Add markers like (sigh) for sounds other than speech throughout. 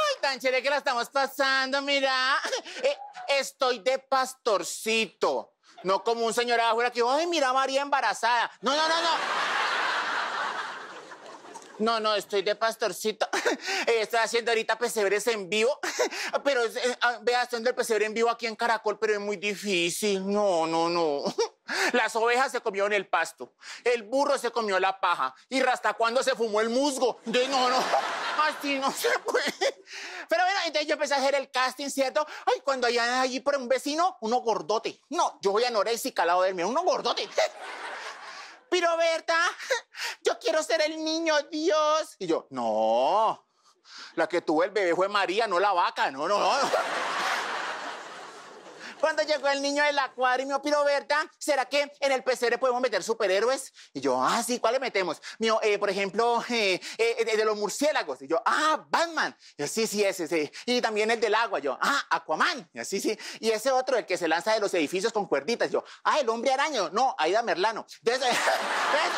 Ay, tan chévere que la estamos pasando, mira. Eh, estoy de pastorcito. No como un señor afuera que, ay, mira María embarazada. No, no, no, no. No, no, estoy de pastorcito. Eh, estoy haciendo ahorita pesebres en vivo. Pero eh, ah, vea, haciendo el pesebre en vivo aquí en Caracol, pero es muy difícil. No, no, no. Las ovejas se comieron el pasto, el burro se comió la paja y cuando se fumó el musgo. De no, no, así no se puede. Pero bueno, entonces yo empecé a hacer el casting, ¿cierto? Ay, cuando hay allí por un vecino, uno gordote. No, yo voy a norez y calado del mío, uno gordote. Pero Berta, yo quiero ser el niño Dios. Y yo, no, la que tuvo el bebé fue María, no la vaca, no, no, no. Cuando llegó el niño del acuario y me opinó, ¿verdad? ¿Será que en el PCR podemos meter superhéroes? Y yo, ah, sí, ¿cuáles metemos? Mío, eh, por ejemplo, (laughs) eh, eh de, los murciélagos. Y yo, ah, Batman. Y yo, sí, sí, ese, sí. Y también el del agua. Yo, ah, Aquaman. Y así, sí. Y ese otro, el que se lanza de los edificios con cuerditas. Y yo, ah, el hombre araño. No, Aida Merlano. Entonces,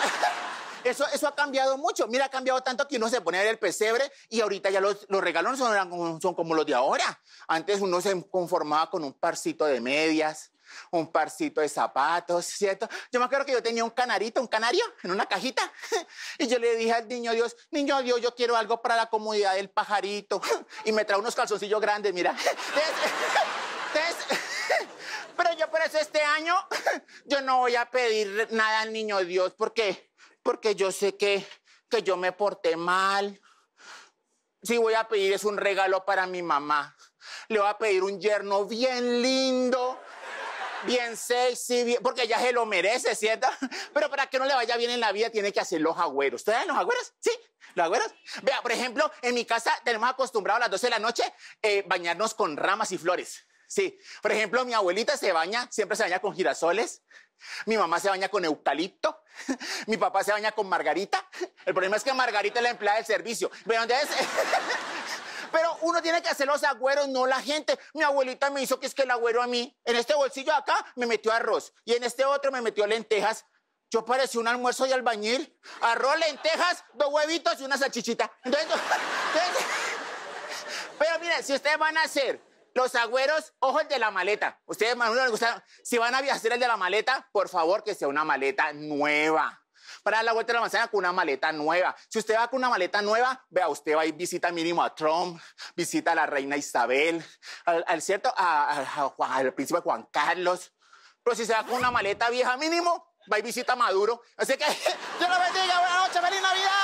(laughs) Eso, ha cambiado mucho. Mira, ha cambiado tanto que uno se pone a el pesebre y ahorita ya los, los regalos son, son como los de ahora. Antes uno se conformaba con un parcito de medias, un parcito de zapatos, ¿cierto? Yo me acuerdo que yo tenía un canarito, un canario, en una cajita, (laughs) y yo le dije al niño Dios, niño Dios, yo quiero algo para la comodidad del pajarito, (laughs) y me trae unos calzoncillos grandes, mira. (laughs) pero yo por eso este año, yo no voy a pedir nada al niño Dios, porque porque yo sé que, yo me porté mal. Si voy a pedir es un regalo para mi mamá. Le voy a pedir un yerno bien lindo, bien sexy, bien, porque ella se lo merece, ¿cierto? Pero para que no le vaya bien en la vida tiene que hacer los agüeros. ¿Ustedes saben los agüeros? ¿Sí? ¿Los agüeros? Vea, por ejemplo, en mi casa tenemos acostumbrado a las 12 de la noche eh, bañarnos con ramas y flores. Sí, por ejemplo, mi abuelita se baña, siempre se baña con girasoles, mi mamá se baña con eucalipto, (laughs) mi papá se baña con margarita. El problema es que Margarita es la empleada del servicio. (laughs) Pero uno tiene que hacer los agüeros, no la gente. Mi abuelita me hizo que es que el agüero a mí, en este bolsillo acá me metió arroz y en este otro me metió lentejas. Yo parecí un almuerzo de albañil, arroz, lentejas, dos huevitos y una salchichita. (laughs) pero mira, si ustedes van a hacer los agüeros, ojo el de la maleta. Ustedes, Manuel, Si van a hacer el de la maleta, por favor, que sea una maleta nueva para dar la vuelta a la manzana con una maleta nueva. Si usted va con una maleta nueva, vea, usted va ir visita mínimo a Trump, visita a la reina Isabel, al, cierto, a, al príncipe Juan Carlos. Pero si se va con una maleta vieja mínimo, va y visita a Maduro. Así que, (laughs) Dios lo bendiga, buenas noches, feliz Navidad.